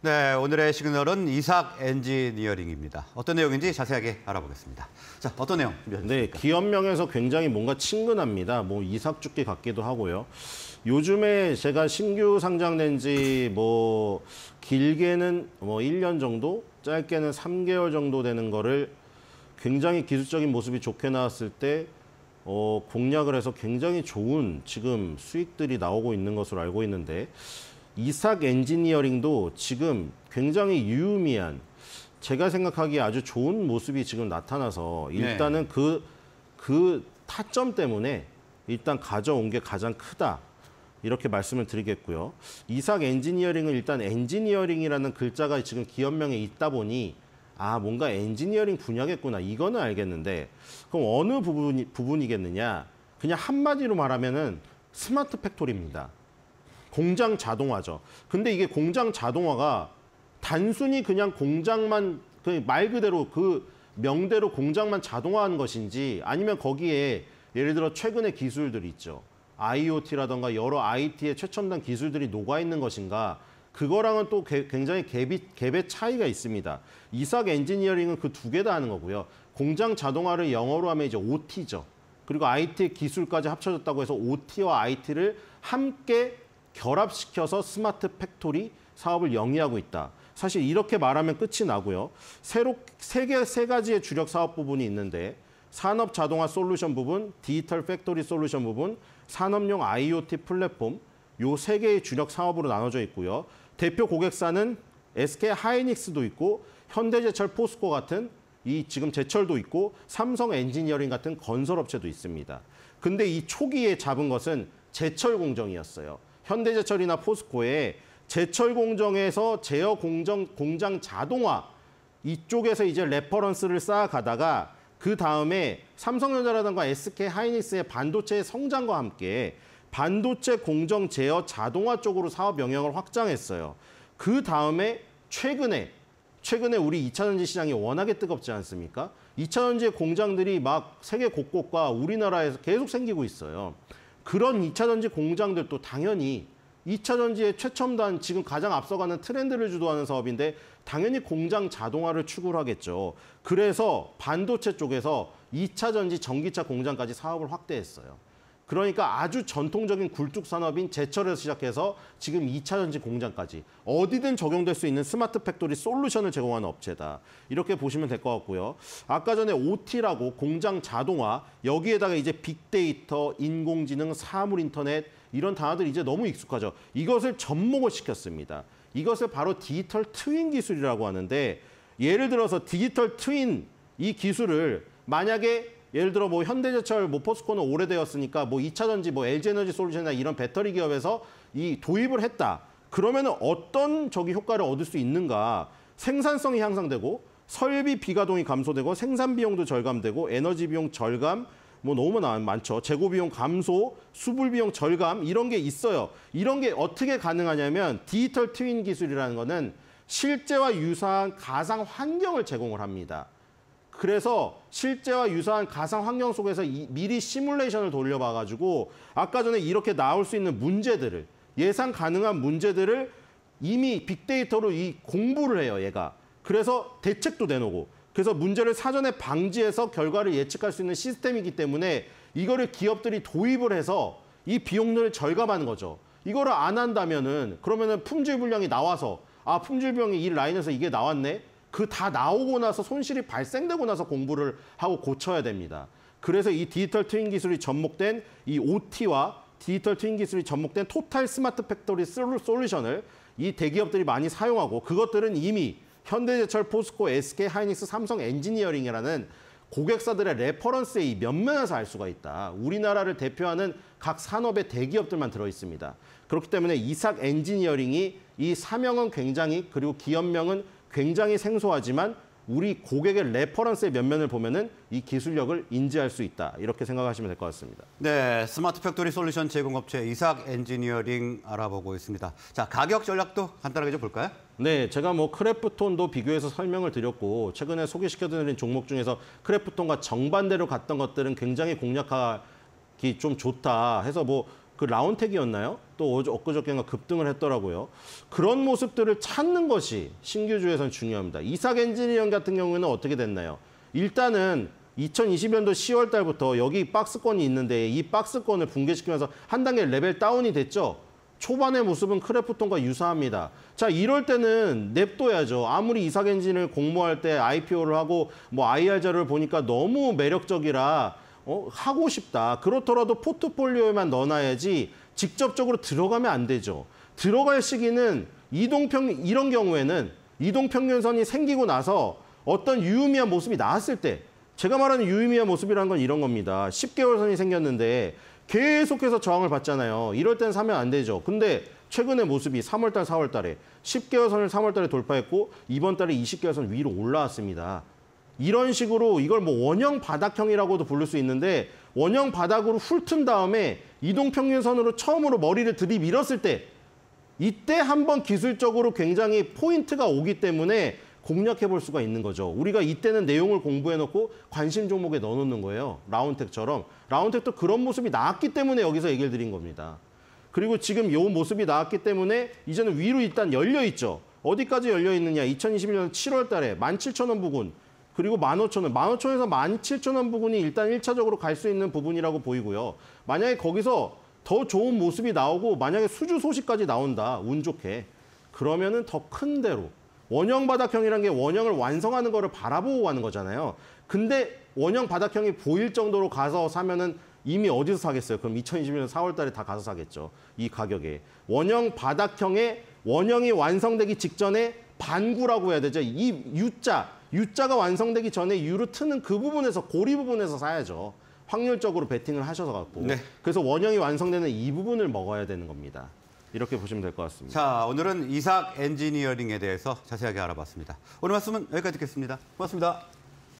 네, 오늘의 시그널은 이삭 엔지니어링입니다. 어떤 내용인지 자세하게 알아보겠습니다. 자, 어떤 내용 준비 네, 기업명에서 굉장히 뭔가 친근합니다. 뭐 이삭 죽기 같기도 하고요. 요즘에 제가 신규 상장된 지뭐 길게는 뭐 1년 정도, 짧게는 3개월 정도 되는 거를 굉장히 기술적인 모습이 좋게 나왔을 때 어, 공략을 해서 굉장히 좋은 지금 수익들이 나오고 있는 것으로 알고 있는데 이삭 엔지니어링도 지금 굉장히 유의미한 제가 생각하기에 아주 좋은 모습이 지금 나타나서 네. 일단은 그그 그 타점 때문에 일단 가져온 게 가장 크다. 이렇게 말씀을 드리겠고요. 이삭 엔지니어링은 일단 엔지니어링이라는 글자가 지금 기업명에 있다 보니 아 뭔가 엔지니어링 분야겠구나 이거는 알겠는데 그럼 어느 부분이, 부분이겠느냐 그냥 한마디로 말하면은 스마트 팩토리입니다. 공장 자동화죠. 근데 이게 공장 자동화가 단순히 그냥 공장만 그냥 말 그대로 그 명대로 공장만 자동화한 것인지 아니면 거기에 예를 들어 최근의 기술들이 있죠. IoT라던가 여러 IT의 최첨단 기술들이 녹아 있는 것인가 그거랑은 또 굉장히 갭이, 갭의 차이가 있습니다. 이삭 엔지니어링은 그 두 개다 하는 거고요. 공장 자동화를 영어로 하면 이제 OT죠. 그리고 IT 기술까지 합쳐졌다고 해서 OT와 IT를 함께 결합시켜서 스마트 팩토리 사업을 영위하고 있다. 사실 이렇게 말하면 끝이 나고요. 새로 세개 세 가지의 주력 사업 부분이 있는데 산업 자동화 솔루션 부분, 디지털 팩토리 솔루션 부분, 산업용 IoT 플랫폼 요 세 개의 주력 사업으로 나눠져 있고요. 대표 고객사는 SK 하이닉스도 있고 현대제철 포스코 같은 이 지금 제철도 있고 삼성 엔지니어링 같은 건설업체도 있습니다. 근데 이 초기에 잡은 것은 제철 공정이었어요. 현대제철이나 포스코에 제철 공정에서 제어 공정 공장 자동화 이쪽에서 이제 레퍼런스를 쌓아가다가 그 다음에 삼성전자라든가 SK 하이닉스의 반도체의 성장과 함께 반도체 공정 제어 자동화 쪽으로 사업 영역을 확장했어요. 그 다음에 최근에 최근에 우리 2차 전지 시장이 워낙에 뜨겁지 않습니까? 2차 전지 공장들이 막 세계 곳곳과 우리나라에서 계속 생기고 있어요. 그런 2차 전지 공장들도 당연히 2차 전지의 최첨단 지금 가장 앞서가는 트렌드를 주도하는 사업인데 당연히 공장 자동화를 추구를 하겠죠. 그래서 반도체 쪽에서 2차 전지 전기차 공장까지 사업을 확대했어요. 그러니까 아주 전통적인 굴뚝 산업인 제철에서 시작해서 지금 2차 전지 공장까지 어디든 적용될 수 있는 스마트 팩토리 솔루션을 제공하는 업체다. 이렇게 보시면 될 것 같고요. 아까 전에 OT라고 공장 자동화, 여기에다가 이제 빅데이터, 인공지능, 사물 인터넷 이런 단어들이 이제 너무 익숙하죠. 이것을 접목을 시켰습니다. 이것을 바로 디지털 트윈 기술이라고 하는데 예를 들어서 디지털 트윈 이 기술을 만약에 예를 들어 뭐 현대제철 뭐 포스코는 오래되었으니까 뭐 2차전지 뭐 LG에너지 솔루션이나 이런 배터리 기업에서 이 도입을 했다. 그러면은 어떤 저기 효과를 얻을 수 있는가? 생산성이 향상되고 설비 비가동이 감소되고 생산 비용도 절감되고 에너지 비용 절감 뭐 너무 많죠. 재고 비용 감소, 수불 비용 절감 이런 게 있어요. 이런 게 어떻게 가능하냐면 디지털 트윈 기술이라는 거는 실제와 유사한 가상 환경을 제공을 합니다. 그래서 실제와 유사한 가상 환경 속에서 이, 미리 시뮬레이션을 돌려봐가지고 아까 전에 이렇게 나올 수 있는 문제들을 예상 가능한 문제들을 이미 빅데이터로 이 공부를 해요, 얘가. 그래서 대책도 내놓고 그래서 문제를 사전에 방지해서 결과를 예측할 수 있는 시스템이기 때문에 이거를 기업들이 도입을 해서 이 비용을 절감하는 거죠. 이거를 안 한다면은 그러면은 품질 불량이 나와서 아 품질 불량이 이 라인에서 이게 나왔네. 그다 나오고 나서 손실이 발생되고 나서 공부를 하고 고쳐야 됩니다. 그래서 이 디지털 트윈 기술이 접목된 이 OT와 디지털 트윈 기술이 접목된 토탈 스마트 팩토리 솔루션을 이 대기업들이 많이 사용하고 그것들은 이미 현대제철, 포스코, SK 하이닉스, 삼성 엔지니어링이라는 고객사들의 레퍼런스에이 면면에서 알 수가 있다. 우리나라를 대표하는 각 산업의 대기업들만 들어 있습니다. 그렇기 때문에 이삭 엔지니어링이 이 사명은 굉장히 그리고 기업명은 굉장히 생소하지만 우리 고객의 레퍼런스의 면면을 보면은 이 기술력을 인지할 수 있다. 이렇게 생각하시면 될 것 같습니다. 네, 스마트 팩토리 솔루션 제공업체 이삭 엔지니어링 알아보고 있습니다. 자, 가격 전략도 간단하게 좀 볼까요? 네, 제가 뭐 크래프톤도 비교해서 설명을 드렸고 최근에 소개시켜드린 종목 중에서 크래프톤과 정반대로 갔던 것들은 굉장히 공략하기 좀 좋다 해서 뭐그 라운텍이었나요? 또 엊그저께가 급등을 했더라고요. 그런 모습들을 찾는 것이 신규주에선 중요합니다. 이삭 엔지니언 같은 경우에는 어떻게 됐나요? 일단은 2020년도 10월 달부터 여기 박스권이 있는데 이 박스권을 붕괴시키면서 한 단계 레벨 다운이 됐죠. 초반의 모습은 크래프톤과 유사합니다. 자, 이럴 때는 냅둬야죠. 아무리 이삭 엔진을 공모할 때 IPO를 하고 뭐 IR 자료를 보니까 너무 매력적이라 어, 하고 싶다. 그렇더라도 포트폴리오에만 넣어놔야지 직접적으로 들어가면 안 되죠. 들어갈 시기는 이동평 이런 경우에는 이동평균선이 생기고 나서 어떤 유의미한 모습이 나왔을 때 제가 말하는 유의미한 모습이라는 건 이런 겁니다. 10개월 선이 생겼는데 계속해서 저항을 받잖아요. 이럴 땐 사면 안 되죠. 근데 최근의 모습이 3월달, 4월달에 10개월 선을 3월달에 돌파했고 이번 달에 20개월 선 위로 올라왔습니다. 이런 식으로 이걸 뭐 원형 바닥형이라고도 부를 수 있는데 원형 바닥으로 훑은 다음에 이동평균선으로 처음으로 머리를 들이밀었을 때 이때 한번 기술적으로 굉장히 포인트가 오기 때문에 공략해 볼 수가 있는 거죠. 우리가 이때는 내용을 공부해 놓고 관심 종목에 넣어 놓는 거예요. 라운텍처럼. 라운텍도 그런 모습이 나왔기 때문에 여기서 얘기를 드린 겁니다. 그리고 지금 요 모습이 나왔기 때문에 이제는 위로 일단 열려 있죠. 어디까지 열려 있느냐. 2021년 7월 달에 17,000원 부근 그리고 15,000원, 15,000원에서 17,000원 부분이 일단 1차적으로 갈 수 있는 부분이라고 보이고요. 만약에 거기서 더 좋은 모습이 나오고 만약에 수주 소식까지 나온다, 운 좋게. 그러면은 더 큰 대로. 원형 바닥형이란 게 원형을 완성하는 거를 바라보고 가는 거잖아요. 근데 원형 바닥형이 보일 정도로 가서 사면은 이미 어디서 사겠어요? 그럼 2021년 4월 달에 다 가서 사겠죠. 이 가격에. 원형 바닥형의 원형이 완성되기 직전에 반구라고 해야 되죠. 이 U자 U자가 완성되기 전에 U로 트는 그 부분에서 고리 부분에서 사야죠. 확률적으로 베팅을 하셔서 갖고 네. 그래서 원형이 완성되는 이 부분을 먹어야 되는 겁니다. 이렇게 보시면 될 것 같습니다. 자, 오늘은 이삭 엔지니어링에 대해서 자세하게 알아봤습니다. 오늘 말씀은 여기까지 듣겠습니다. 고맙습니다.